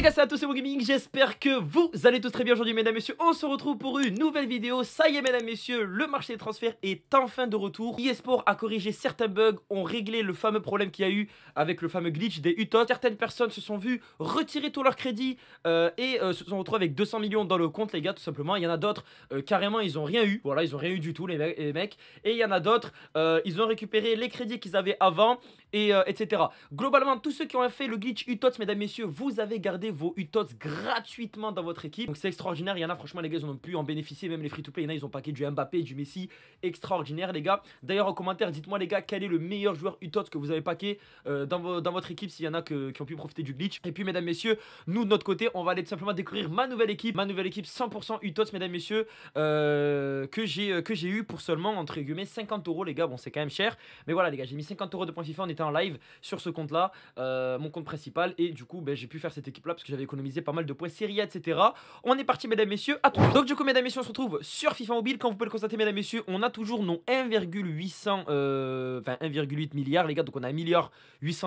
les gars, à tous, c'est Gaming. j'espère que vous allez tous très bien aujourd'hui mesdames et messieurs, on se retrouve pour une nouvelle vidéo, ça y est mesdames et messieurs, le marché des transferts est enfin de retour, eSport a corrigé certains bugs, ont réglé le fameux problème qu'il y a eu avec le fameux glitch des UTOT, certaines personnes se sont vues retirer tout leur crédit euh, et euh, se sont retrouvées avec 200 millions dans le compte les gars tout simplement, il y en a d'autres, euh, carrément ils ont rien eu, voilà ils ont rien eu du tout les, mecs, et il y en a d'autres, ils ont récupéré les crédits qu'ils avaient avant, et etc. Globalement tous ceux qui ont fait le glitch UTOT mesdames et messieurs, vous avez gardé vos Utots gratuitement dans votre équipe. Donc c'est extraordinaire. Il y en a, franchement, les gars, ils ont pu en bénéficier. Même les free-to-play, il y en a, ils ont paqué du Mbappé, du Messi. Extraordinaire, les gars. D'ailleurs, en commentaire, dites-moi, les gars, quel est le meilleur joueur Utots que vous avez paqué euh, dans, votre équipe s'il y en a qui ont pu profiter du glitch. Et puis, mesdames, messieurs, nous, de notre côté, on va aller tout simplement découvrir ma nouvelle équipe. Ma nouvelle équipe 100% Utots, mesdames, messieurs, euh, euh, que j'ai eu pour seulement, entre guillemets, 50 euros, les gars. Bon, c'est quand même cher. Mais voilà, les gars, j'ai mis 50 euros de points FIFA. On était en live sur ce compte-là, mon compte principal. Et du coup, ben, j'ai pu faire cette équipe-là parce que j'avais économisé pas mal de points série etc. On est parti, mesdames, messieurs. À Donc, du coup, mesdames, messieurs, on se retrouve sur FIFA Mobile. Quand vous pouvez le constater, mesdames, messieurs, on a toujours nos 1,8 euh, milliards les gars. Donc, on a 1,8 milliard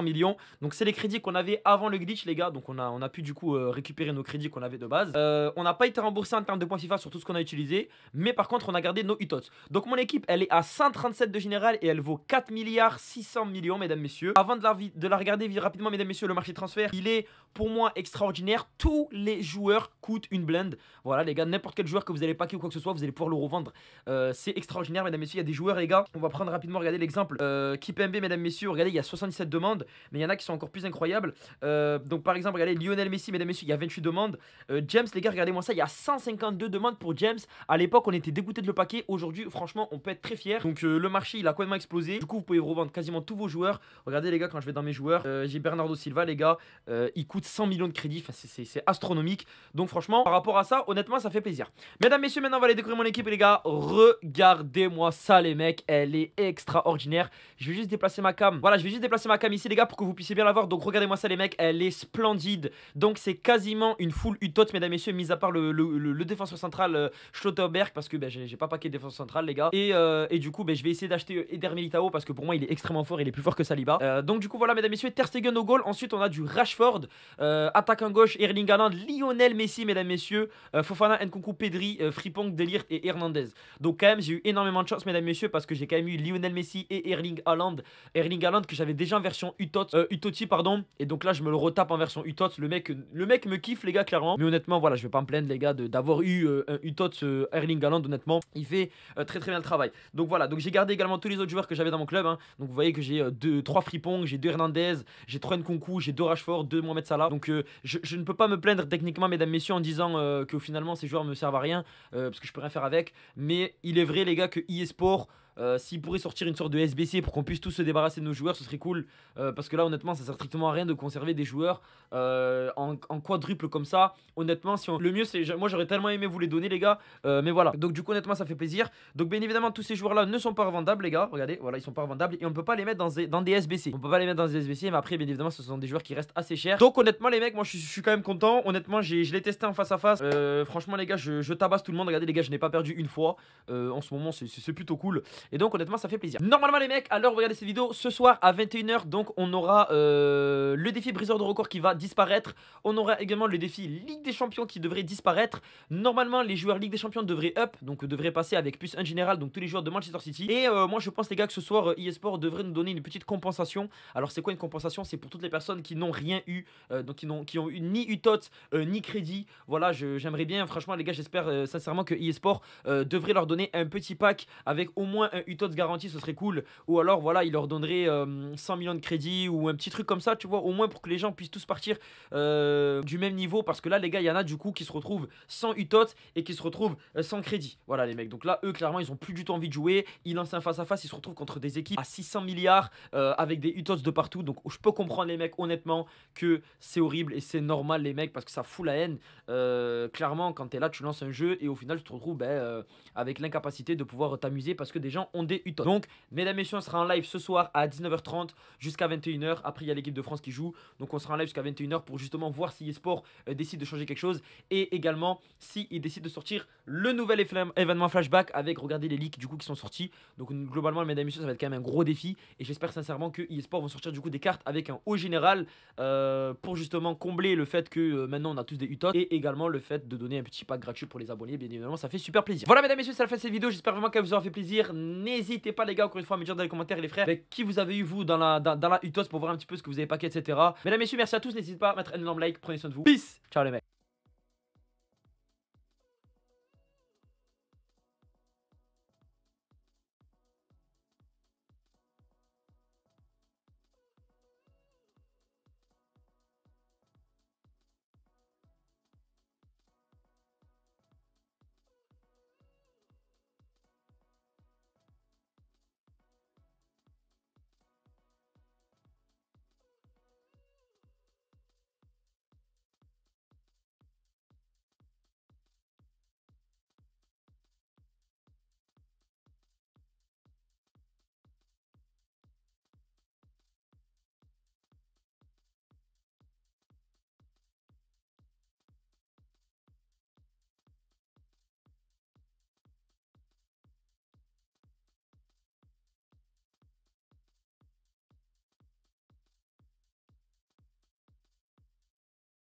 millions. Donc, c'est les crédits qu'on avait avant le glitch, les gars. Donc, on a, on a pu du coup euh, récupérer nos crédits qu'on avait de base. Euh, on n'a pas été remboursé en termes de points FIFA sur tout ce qu'on a utilisé, mais par contre, on a gardé nos utots. Donc, mon équipe, elle est à 137 de général et elle vaut 4 milliards 600 millions, mesdames, messieurs. Avant de la, de la regarder vite rapidement, mesdames, messieurs, le marché de transfert, il est pour moi extra extraordinaire. Tous les joueurs coûtent une blend. Voilà, les gars, n'importe quel joueur que vous allez packer ou quoi que ce soit, vous allez pouvoir le revendre. Euh, c'est extraordinaire, mesdames, et messieurs. Il y a des joueurs, les gars. On va prendre rapidement, regardez l'exemple. Euh, Mb, mesdames, messieurs, regardez, il y a 77 demandes, mais il y en a qui sont encore plus incroyables. Euh, donc, par exemple, regardez Lionel Messi, mesdames, et messieurs, il y a 28 demandes. Euh, James, les gars, regardez-moi ça, il y a 152 demandes pour James. À l'époque, on était dégoûté de le paquer. Aujourd'hui, franchement, on peut être très fier. Donc, le marché, il a complètement explosé. Du coup, vous pouvez revendre quasiment tous vos joueurs. Regardez, les gars, quand je vais dans mes joueurs, j'ai Bernardo Silva, les gars, il coûte 100 millions de crédits c'est astronomique. Donc franchement, par rapport à ça, honnêtement, ça fait plaisir. Mesdames, messieurs, maintenant, on va aller découvrir mon équipe, les gars. Regardez-moi ça, les mecs. Elle est extraordinaire. Je vais juste déplacer ma cam. Voilà, je vais juste déplacer ma cam ici, les gars, pour que vous puissiez bien la voir. Donc regardez-moi ça, les mecs. Elle est splendide. Donc c'est quasiment une full utote, mesdames, messieurs, mis à part le, défenseur central euh, Schlotterberg, parce que ben, j'ai pas paqué défenseur central, les gars. Et, euh, du coup, ben, je vais essayer d'acheter euh, Eder Militao, parce que pour moi, il est extrêmement fort. Il est plus fort que Saliba. donc du coup, voilà, mesdames, messieurs, Ter Stegen au goal. Ensuite, on a du Rashford, attaquant gauche, Erling Haaland, Lionel Messi, mesdames, messieurs, euh, Fofana, Nkunku, Pedri, euh, Fripong, et Hernandez. Donc quand même, j'ai eu énormément de chance, mesdames, messieurs, parce que j'ai quand même eu Lionel Messi et Erling Haaland. Erling Haaland que j'avais déjà en version Utot, euh, Utoti, pardon. Et donc là, je me le retape en version Utot. Le mec, le mec me kiffe, les gars, clairement. Mais honnêtement, voilà, je vais pas me plaindre, les gars, d'avoir eu euh, un Utot Erling Haaland. Honnêtement, il fait très très bien le travail. Donc voilà, donc j'ai gardé également tous les autres joueurs que j'avais dans mon club. Hein. Donc vous voyez que j'ai deux trois Fripong, j'ai deux Hernandez, j'ai 3 Nkunku, j'ai 2 Rashford, 2 Mohamed Salah. Donc je, ne peux pas me plaindre techniquement, mesdames, messieurs, en disant euh, que finalement ces joueurs ne me servent à rien, euh, parce que je peux rien faire avec. Mais il est vrai, les gars, que eSport si euh, S'ils pourraient sortir une sorte de SBC pour qu'on puisse tous se débarrasser de nos joueurs, ce serait cool. Euh, parce que là, honnêtement, ça sert strictement à rien de conserver des joueurs euh, en, quadruple comme ça. Honnêtement, si le mieux, c'est. Moi, j'aurais tellement aimé vous les donner, les gars. mais voilà. Donc, du coup, honnêtement, ça fait plaisir. Donc, bien évidemment, tous ces joueurs-là ne sont pas revendables, les gars. Regardez, voilà, ils sont pas revendables. Et on peut pas les mettre dans des, dans des SBC. On peut pas les mettre dans des SBC. Mais après, bien évidemment, ce sont des joueurs qui restent assez chers. Donc, honnêtement, les mecs, moi, je, suis quand même content. Honnêtement, je l'ai testé en face à face. franchement, les gars, je, je, tabasse tout le monde. Regardez, les gars, je n'ai pas perdu une fois. en ce moment, c'est plutôt cool. Et donc honnêtement ça fait plaisir. Normalement les mecs, alors l'heure regardez cette vidéo, ce soir à 21h, donc on aura euh, le défi briseur de record qui va disparaître. On aura également le défi Ligue des Champions qui devrait disparaître. Normalement les joueurs Ligue des Champions devraient up, donc devraient passer avec plus un général, donc tous les joueurs de Manchester City. Et euh, moi je pense les gars que ce soir euh, eSport devrait nous donner une petite compensation. Alors c'est quoi une compensation C'est pour toutes les personnes qui n'ont rien eu, donc qui n'ont qui ont eu ni UTOT ni crédit. Voilà, j'aimerais bien, franchement les gars, j'espère sincèrement que eSport devrait leur donner un petit pack avec au moins un Utots garanti, ce serait cool. Ou alors, voilà, il leur donnerait 100 euh, millions de crédits ou un petit truc comme ça, tu vois, au moins pour que les gens puissent tous partir euh, du même niveau. Parce que là, les gars, il y en a du coup qui se retrouvent sans Utots et qui se retrouvent euh, sans crédit. Voilà, les mecs. Donc là, eux, clairement, ils ont plus du tout envie de jouer. Ils lancent un face-à-face, ils se retrouvent contre des équipes à 600 milliards avec des Utots de partout. Donc je peux comprendre, les mecs, honnêtement, que c'est horrible et c'est normal, les mecs, parce que ça fout la haine. clairement, quand t'es là, tu lances un jeu et au final, tu te retrouves ben, avec l'incapacité de pouvoir t'amuser parce que des gens ont des Donc, mesdames et messieurs, on sera en live ce soir à 19h30 jusqu'à 21h. Après, il y a l'équipe de France qui joue. Donc, on sera en live jusqu'à 21h pour justement voir si eSport euh, décide de changer quelque chose et également si il décide de sortir le nouvel événement flashback avec, regarder les leaks du coup qui sont sortis. Donc, globalement, mesdames et messieurs, ça va être quand même un gros défi et j'espère sincèrement que eSport vont sortir du coup des cartes avec un haut général euh, pour justement combler le fait que euh, maintenant on a tous des UTOT et également le fait de donner un petit pack gratuit pour les abonnés. Bien évidemment, ça fait super plaisir. Voilà, mesdames et messieurs, ça a fait cette vidéo. J'espère vraiment qu'elle vous aura fait plaisir. N'hésitez pas, les gars, encore une fois, à me dire dans les commentaires, les frères, qui vous avez eu, vous, dans la, dans, dans la UTOS pour voir un petit peu ce que vous avez paqué, etc. Mesdames, et messieurs, merci à tous. N'hésitez pas à mettre un énorme like. Prenez soin de vous. Peace. Ciao, les mecs.